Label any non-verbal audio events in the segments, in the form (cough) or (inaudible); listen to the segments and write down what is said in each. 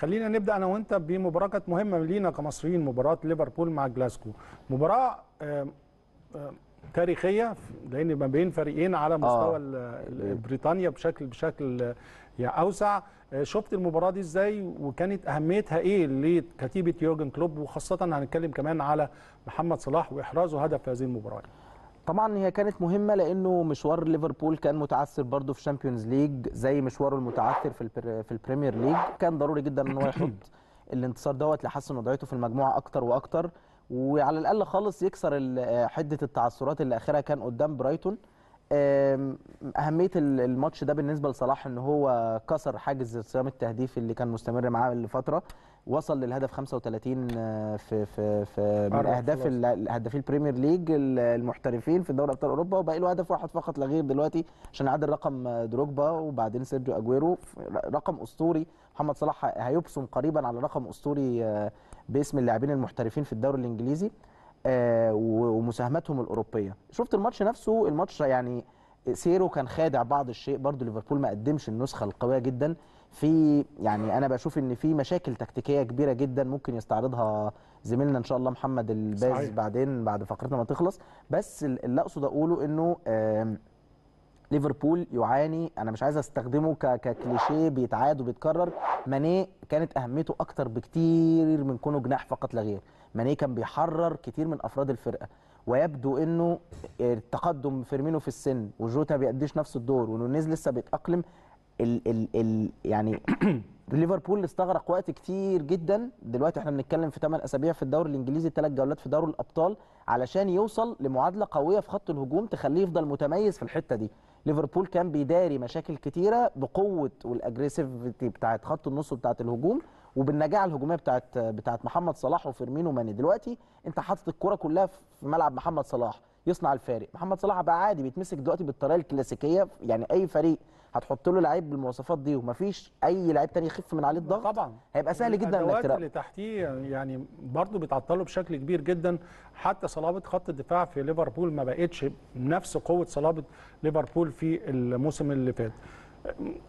خلينا نبدا انا وانت بمباراه كانت مهمه لينا كمصريين مباراه ليفربول مع جلاسكو مباراه آه، آه، تاريخيه لان ما بين فريقين على آه. مستوى آه. بريطانيا بشكل بشكل يعني اوسع شفت المباراه دي ازاي وكانت اهميتها ايه لكتيبه يورجن كلوب وخاصه هنتكلم كمان على محمد صلاح واحرازه هدف في هذه المباراه طبعا هي كانت مهمه لانه مشوار ليفربول كان متعثر برضه في الشامبيونز ليج زي مشواره المتعثر في البر... في البريمير ليج كان ضروري جدا ان هو (coughs) يحط الانتصار دوت لحسن وضعيته في المجموعه اكتر واكتر وعلى الاقل خالص يكسر حده التعثرات اللي اخرها كان قدام برايتون اهميه الماتش ده بالنسبه لصلاح ان هو كسر حاجز صيام التهديف اللي كان مستمر معاه لفتره وصل للهدف 35 آه، في في في من اهداف هدافي البريمير ليج المحترفين في دوري ابطال اوروبا وباقي له هدف واحد فقط لا غير دلوقتي عشان يعدل رقم آه، دروجبا وبعدين سيرجيو اجويرو رقم اسطوري محمد صلاح هيبصم قريبا على رقم اسطوري آه، باسم اللاعبين المحترفين في الدوري الانجليزي ومساهماتهم الاوروبيه شفت الماتش نفسه الماتش يعني سيرو كان خادع بعض الشيء برضه ليفربول ما قدمش النسخه القويه جدا في يعني انا بشوف ان في مشاكل تكتيكيه كبيره جدا ممكن يستعرضها زميلنا ان شاء الله محمد الباز صحيح. بعدين بعد فقرتنا ما تخلص بس اللي اقصد اقوله انه ليفربول يعاني انا مش عايز استخدمه ككليشيه بيتعاد وبيتكرر ماني كانت اهميته اكتر بكتير من كونه جناح فقط لا غير ماني كان بيحرر كتير من افراد الفرقه ويبدو انه التقدم فيرمينو في السن وجوتا بيأديش نفس الدور ونونيز لسه بيتأقلم ال ال ال يعني (clears throat) ليفربول استغرق وقت كتير جدا دلوقتي احنا بنتكلم في 8 اسابيع في الدوري الانجليزي ثلاث جولات في دوري الابطال علشان يوصل لمعادله قويه في خط الهجوم تخليه يفضل متميز في الحته دي ليفربول كان بيداري مشاكل كتيره بقوه والاجريسيفيتي بتاعه خط النص بتاعه الهجوم وبالنجاعه الهجوميه بتاعت بتاعت محمد صلاح وفيرمينو ماني دلوقتي انت حاطط الكره كلها في ملعب محمد صلاح يصنع الفارق محمد صلاح بقى عادي بيتمسك دلوقتي بالطريقه الكلاسيكيه يعني اي فريق هتحط له لعيب بالمواصفات دي ومفيش اي لعيب تاني يخف من عليه الضغط طبعا هيبقى سهل جدا انك الوقت اللي تحتيه يعني برضه بيتعطلوا بشكل كبير جدا حتى صلابه خط الدفاع في ليفربول ما بقتش نفس قوه صلابه ليفربول في الموسم اللي فات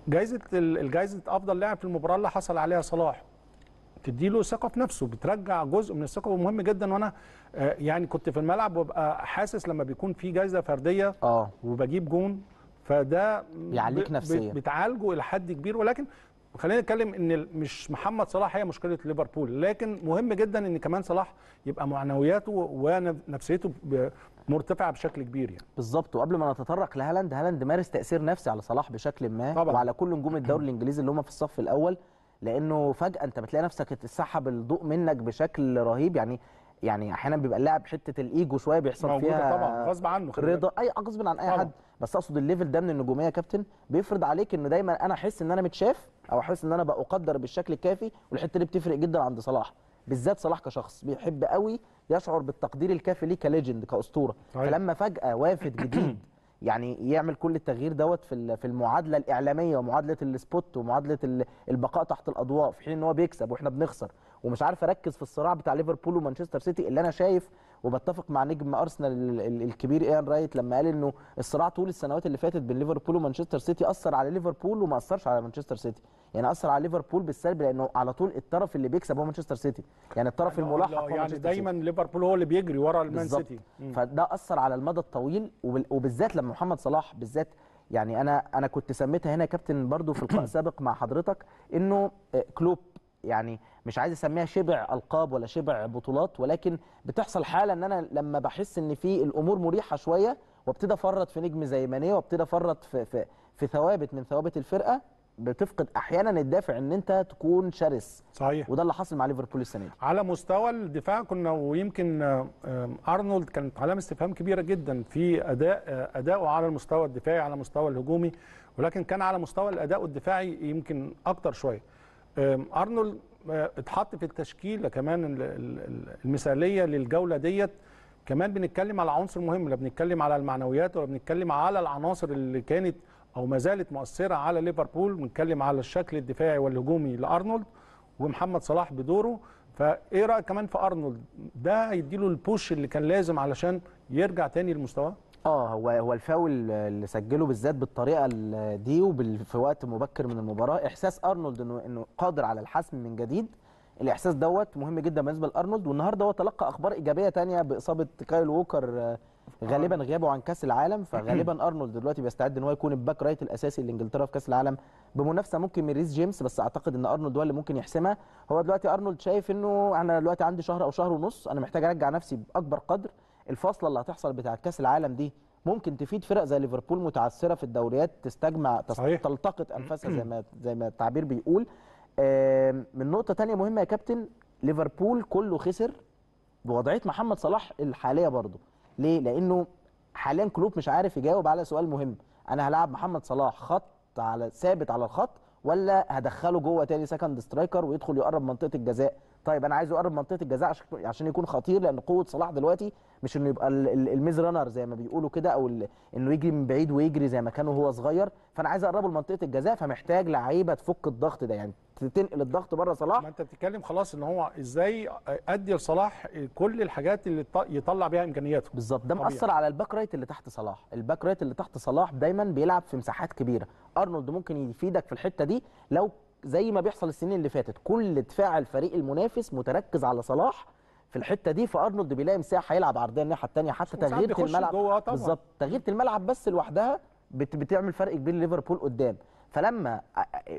جائزه الجائزه افضل لاعب في المباراه اللي حصل عليها صلاح بتديله ثقه في نفسه بترجع جزء من الثقه ومهم جدا وانا آه، يعني كنت في الملعب وابقى حاسس لما بيكون في جايزه فرديه اه وبجيب جون فده بيعليك نفسيا بتعالجه الى حد كبير ولكن خلينا نتكلم ان مش محمد صلاح هي مشكله ليفربول لكن مهم جدا ان كمان صلاح يبقى معنوياته ونفسيته مرتفعه بشكل كبير يعني بالظبط وقبل ما نتطرق لهالاند هالاند مارس تاثير نفسي على صلاح بشكل ما طبعا. وعلى كل نجوم الدوري (clears throat) الانجليزي اللي هم في الصف الاول لانه فجاه انت بتلاقي نفسك اتسحب الضوء منك بشكل رهيب يعني يعني احيانا بيبقى اللاعب حته الايجو شويه بيحصل فيها طبعا غصب عنه رضا اي غصب عن اي طبعا. حد بس اقصد الليفل ده من النجوميه يا كابتن بيفرض عليك انه دايما انا احس ان انا متشاف او احس ان انا بقدر بالشكل الكافي والحته دي بتفرق جدا عند صلاح بالذات صلاح كشخص بيحب قوي يشعر بالتقدير الكافي ليه كليجند كاسطوره طيب. فلما فجاه وافد جديد (coughs) يعني يعمل كل التغيير دوت في في المعادله الاعلاميه ومعادله السبوت ومعادله البقاء تحت الاضواء في حين ان هو بيكسب واحنا بنخسر ومش عارف اركز في الصراع بتاع ليفربول ومانشستر سيتي اللي انا شايف وبتفق مع نجم ارسنال الكبير ايان رايت لما قال انه الصراع طول السنوات اللي فاتت بين ليفربول ومانشستر سيتي اثر على ليفربول وما اثرش على مانشستر سيتي يعني اثر على ليفربول بالسلب لانه على طول الطرف اللي بيكسب هو مانشستر سيتي يعني الطرف يعني الملاحق يعني هو يعني دايما ليفربول هو اللي بيجري ورا المان سيتي فده اثر على المدى الطويل وبالذات لما محمد صلاح بالذات يعني انا انا كنت سميتها هنا كابتن برضو في لقاء (coughs) سابق مع حضرتك انه آه، كلوب يعني مش عايز اسميها شبع القاب ولا شبع بطولات ولكن بتحصل حاله ان انا لما بحس ان في الامور مريحه شويه وابتدي افرط في نجم زي ماني وابتدي افرط في في في ثوابت من ثوابت الفرقه بتفقد احيانا الدافع ان انت تكون شرس صحيح وده اللي حصل مع ليفربول السنه دي على مستوى الدفاع كنا ويمكن ارنولد كانت علامه استفهام كبيره جدا في اداء آه، اداؤه على المستوى الدفاعي على المستوى الهجومي ولكن كان على مستوى الاداء الدفاعي يمكن اكتر شويه ارنولد آه، اتحط في التشكيله كمان المثاليه للجوله ديت كمان بنتكلم على عنصر مهم لا بنتكلم على المعنويات ولا بنتكلم على العناصر اللي كانت او ما زالت مؤثره على ليفربول بنتكلم على الشكل الدفاعي والهجومي لارنولد ومحمد صلاح بدوره فايه رايك كمان في ارنولد ده هيديله البوش اللي كان لازم علشان يرجع تاني لمستواه اه هو هو الفاول اللي سجله بالذات بالطريقه دي وفي وقت مبكر من المباراه احساس ارنولد انه انه قادر على الحسم من جديد الاحساس دوت مهم جدا بالنسبه لارنولد والنهارده هو تلقى اخبار ايجابيه ثانيه باصابه كايل ووكر آه، غالبا غيابه عن كاس العالم فغالبا (clears throat) ارنولد دلوقتي بيستعد ان هو يكون الباك رايت الاساسي لانجلترا في كاس العالم بمنافسه ممكن من ريس جيمس بس اعتقد ان ارنولد هو اللي ممكن يحسمها هو دلوقتي ارنولد شايف انه انا دلوقتي عندي شهر او شهر ونص انا محتاج ارجع نفسي باكبر قدر الفاصله اللي هتحصل بتاع كاس العالم دي ممكن تفيد فرق زي ليفربول متعثره في الدوريات تستجمع صحيح. تلتقط انفاسها (clears throat) زي ما زي ما التعبير بيقول آه، من نقطه ثانيه مهمه يا كابتن ليفربول كله خسر بوضعيه محمد صلاح الحاليه برضه ليه لانه حاليا كلوب مش عارف يجاوب على سؤال مهم انا هلعب محمد صلاح خط على ثابت على الخط ولا هدخله جوه تاني سكند سترايكر ويدخل يقرب منطقه الجزاء طيب انا عايزه يقرب منطقه الجزاء عشان يكون خطير لان قوه صلاح دلوقتي مش انه يبقى الميز رانر زي ما بيقولوا كده او انه يجري من بعيد ويجري زي ما كان وهو صغير فانا عايز اقربه لمنطقه الجزاء فمحتاج لعيبه تفك الضغط ده يعني تنقل الضغط بره صلاح ما انت بتتكلم خلاص ان هو ازاي ادي لصلاح كل الحاجات اللي يطلع بيها امكانياته بالظبط ده مأثر على الباك رايت اللي تحت صلاح الباك رايت اللي تحت صلاح دايما بيلعب في مساحات كبيره ارنولد ممكن يفيدك في الحته دي لو زي ما بيحصل السنين اللي فاتت كل دفاع الفريق المنافس متركز على صلاح في الحته دي فارنولد بيلاقي مساحه يلعب عرضيه الناحيه الثانيه حتى تغييره الملعب بالظبط تغييره الملعب بس لوحدها بتعمل فرق كبير ليفربول قدام فلما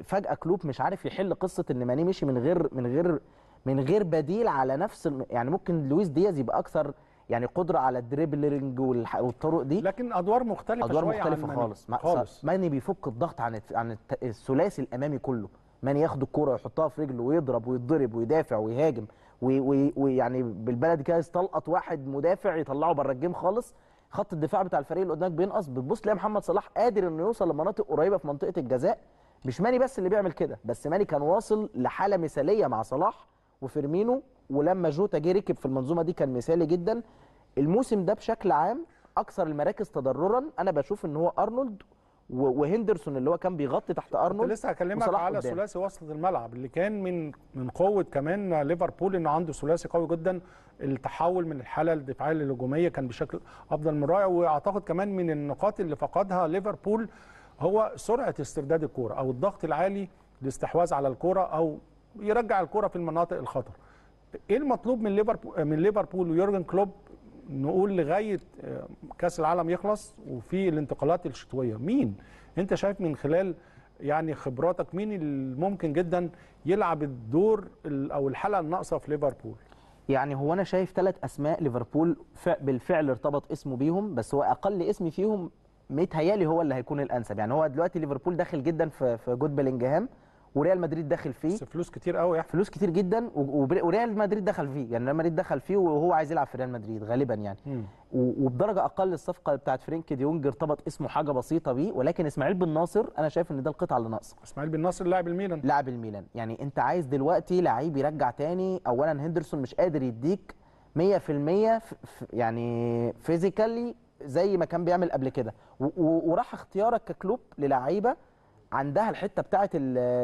فجاه كلوب مش عارف يحل قصه ان ماني مشي من غير من غير من غير بديل على نفس يعني ممكن لويس دياز يبقى اكثر يعني قدره على الدريبلينج والطرق دي لكن ادوار مختلفه ادوار شوية مختلفه عن خالص ماني. خالص ماني بيفك الضغط عن عن الثلاثي الامامي كله ماني ياخد الكوره ويحطها في رجله ويضرب ويتضرب ويدافع ويهاجم ويعني بالبلد كده يستلقط واحد مدافع يطلعه بره الجيم خالص خط الدفاع بتاع الفريق اللي قدامك بينقص بتبص تلاقي محمد صلاح قادر انه يوصل لمناطق قريبه في منطقه الجزاء مش ماني بس اللي بيعمل كده بس ماني كان واصل لحاله مثاليه مع صلاح وفيرمينو ولما جوتا جه ركب في المنظومه دي كان مثالي جدا الموسم ده بشكل عام اكثر المراكز تضررا انا بشوف ان هو ارنولد وهندرسون اللي هو كان بيغطي تحت ارنولد لسه هكلمك على ثلاثي وسط الملعب اللي كان من من قوه كمان ليفربول انه عنده ثلاثي قوي جدا التحول من الحاله الدفاعيه للهجوميه كان بشكل افضل من رائع واعتقد كمان من النقاط اللي فقدها ليفربول هو سرعه استرداد الكوره او الضغط العالي لاستحواذ على الكوره او يرجع الكوره في المناطق الخطر ايه المطلوب من ليفربول من ليفربول ويورجن كلوب نقول لغايه آه، كاس العالم يخلص وفي الانتقالات الشتويه مين انت شايف من خلال يعني خبراتك مين اللي ممكن جدا يلعب الدور او الحاله الناقصه في ليفربول يعني هو انا شايف ثلاث اسماء ليفربول بالفعل ارتبط اسمه بيهم بس هو اقل اسم فيهم متهيالي هو اللي هيكون الانسب يعني هو دلوقتي ليفربول داخل جدا في في جود بلينجهام وريال مدريد داخل فيه بس فلوس كتير قوي يعني فلوس كتير جدا وريال مدريد دخل فيه يعني ريال مدريد دخل فيه وهو عايز يلعب في ريال مدريد غالبا يعني وبدرجه اقل الصفقه بتاعت فرينك ديونج ارتبط اسمه حاجه بسيطه بيه ولكن اسماعيل بن ناصر انا شايف ان ده القطعه اللي ناقصه اسماعيل بن ناصر لاعب الميلان لاعب الميلان يعني انت عايز دلوقتي لعيب يرجع تاني اولا هندرسون مش قادر يديك 100% يعني فيزيكالي زي ما كان بيعمل قبل كده وراح اختيارك ككلوب للعيبه عندها الحته بتاعه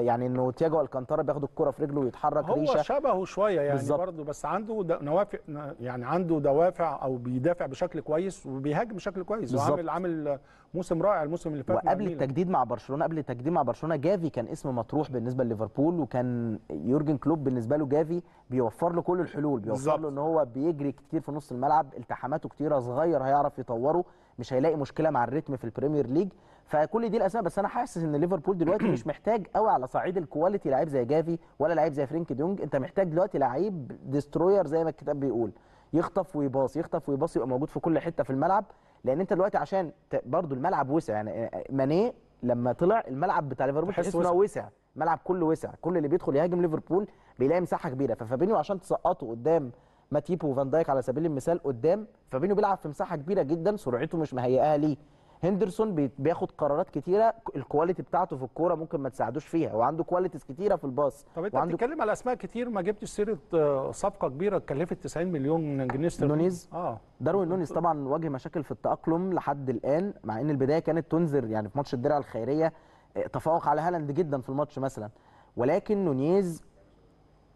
يعني انه تياجو الكانتارا بياخد الكره في رجله ويتحرك هو ريشه هو شبهه شويه يعني بالزبط. برضه بس عنده نوافع يعني عنده دوافع او بيدافع بشكل كويس وبيهاجم بشكل كويس بالزبط. وعامل عامل موسم رائع الموسم اللي فات وقبل التجديد مع برشلونه قبل التجديد مع برشلونه جافي كان اسم مطروح بالنسبه لليفربول وكان يورجن كلوب بالنسبه له جافي بيوفر له كل الحلول بيوفر بالزبط. له ان هو بيجري كتير في نص الملعب التحاماته كتيره صغير هيعرف يطوره مش هيلاقي مشكله مع الريتم في البريمير ليج فكل دي الاسماء بس انا حاسس ان ليفربول دلوقتي (clears throat) مش محتاج قوي على صعيد الكواليتي لعيب زي جافي ولا لعيب زي فرينك ديونج انت محتاج دلوقتي لعيب ديستروير زي ما الكتاب بيقول يخطف ويباص يخطف ويباص يبقى موجود في كل حته في الملعب لان انت دلوقتي عشان برضو الملعب وسع يعني آه، آه، ماني لما طلع الملعب بتاع ليفربول تحس انه وسع الملعب كله وسع كل اللي بيدخل يهاجم ليفربول بيلاقي مساحه كبيره ففابينيو عشان تسقطه قدام ماتيب وفان دايك على سبيل المثال قدام فابينيو بيلعب في مساحه كبيره جدا سرعته مش مهيئاها ليه هندرسون بياخد قرارات كتيره الكواليتي بتاعته في الكوره ممكن ما تساعدوش فيها وعنده كواليتيز كتيره في الباص طب انت وعنده... بتتكلم على اسماء كتير ما جبتش سيره آه، صفقه كبيره اتكلفت 90 مليون جنيه استرليني نونيز اه داروين نونيز طبعا واجه مشاكل في التاقلم لحد الان مع ان البدايه كانت تنذر يعني في ماتش الدرع الخيريه آه، تفوق على هالاند جدا في الماتش مثلا ولكن نونيز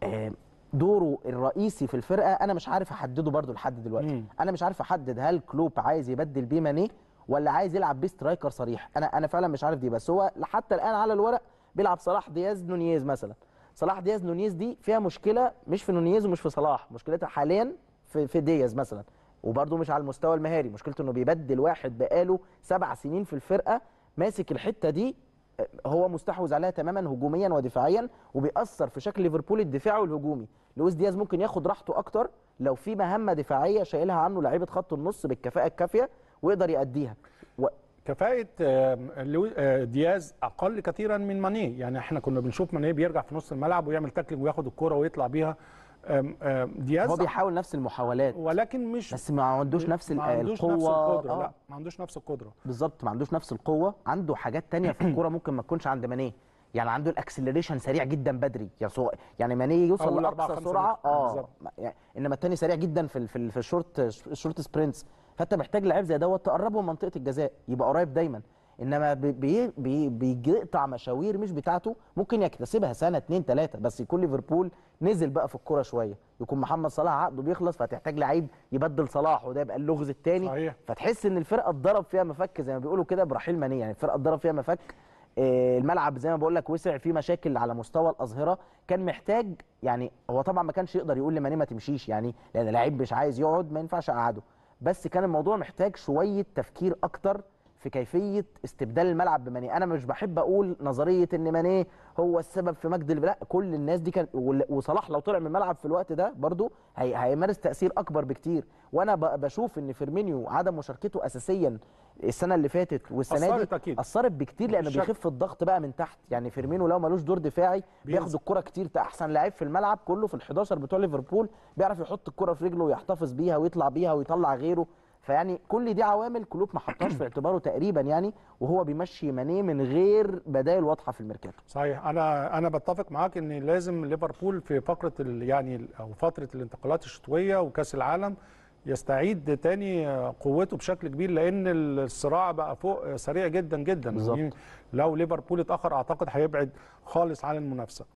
آه، دوره الرئيسي في الفرقه انا مش عارف احدده برده لحد دلوقتي مم. انا مش عارف احدد هل كلوب عايز يبدل بيه ماني ولا عايز يلعب بيه سترايكر صريح انا انا فعلا مش عارف دي بس هو حتى الان على الورق بيلعب صلاح دياز نونيز مثلا صلاح دياز نونيز دي فيها مشكله مش في نونيز ومش في صلاح مشكلتها حاليا في في دياز مثلا وبرده مش على المستوى المهاري مشكلته انه بيبدل واحد بقاله سبع سنين في الفرقه ماسك الحته دي هو مستحوذ عليها تماما هجوميا ودفاعيا وبيأثر في شكل ليفربول الدفاعي والهجومي لويس دياز ممكن ياخد راحته اكتر لو في مهمه دفاعيه شايلها عنه لعيبه خط النص بالكفاءه الكافيه ويقدر يأديها و... كفاءة آه، دياز أقل كثيرا من ماني يعني احنا كنا بنشوف ماني بيرجع في نص الملعب ويعمل تاكلينج وياخد الكرة ويطلع بيها دياز هو بيحاول نفس المحاولات ولكن مش بس ما عندوش نفس ما عندوش القوه نفس القدره آه. لا ما عندوش نفس القدره بالظبط ما عندوش نفس القوه عنده حاجات تانية في (clears throat) الكوره ممكن ما تكونش عند مانيه يعني عنده الاكسلريشن سريع جدا بدري يعني يعني مانيه يوصل لاقصى سرعه اه يعني انما الثاني سريع جدا في في الشورت الشورت سبرنتس فانت محتاج لعيب زي دوت تقربه من منطقه الجزاء يبقى قريب دايما انما بيقطع بي بي مشاوير مش بتاعته ممكن يكتسبها سنه اتنين تلاته بس يكون ليفربول نزل بقى في الكوره شويه يكون محمد صلاح عقده بيخلص فهتحتاج لعيب يبدل صلاح وده يبقى اللغز الثاني صحيح. فتحس ان الفرقه اتضرب فيها مفك زي ما بيقولوا كده برحيل ماني يعني الفرقه اتضرب فيها مفك آه، الملعب زي ما بقول لك وسع فيه مشاكل على مستوى الاظهره كان محتاج يعني هو طبعا ما كانش يقدر يقول لماني ما تمشيش يعني لان لعيب مش عايز يقعد ما ينفعش اقعده بس كان الموضوع محتاج شويه تفكير اكتر في كيفيه استبدال الملعب بماني انا مش بحب اقول نظريه ان ماني هو السبب في مجد لا كل الناس دي كان وصلاح لو طلع من الملعب في الوقت ده برضو هي هيمارس تاثير اكبر بكتير وانا بشوف ان فيرمينيو عدم مشاركته اساسيا السنه اللي فاتت والسنه أثرت دي أكيد. اثرت بكتير لانه بيخف الضغط بقى من تحت يعني فيرمينو لو ملوش دور دفاعي بياخد الكره كتير احسن لعيب في الملعب كله في ال11 بتوع ليفربول بيعرف يحط الكره في رجله ويحتفظ بيها ويطلع بيها ويطلع غيره فيعني كل دي عوامل كلوب ما حطهاش في اعتباره تقريبا يعني وهو بيمشي مانيه من غير بدائل واضحه في الميركاتو صحيح انا انا بتفق معاك ان لازم ليفربول في فقره يعني او فتره الانتقالات الشتويه وكاس العالم يستعيد تاني قوته بشكل كبير لان الصراع بقى فوق سريع جدا جدا بالزبط. لو ليفربول اتاخر اعتقد هيبعد خالص عن المنافسه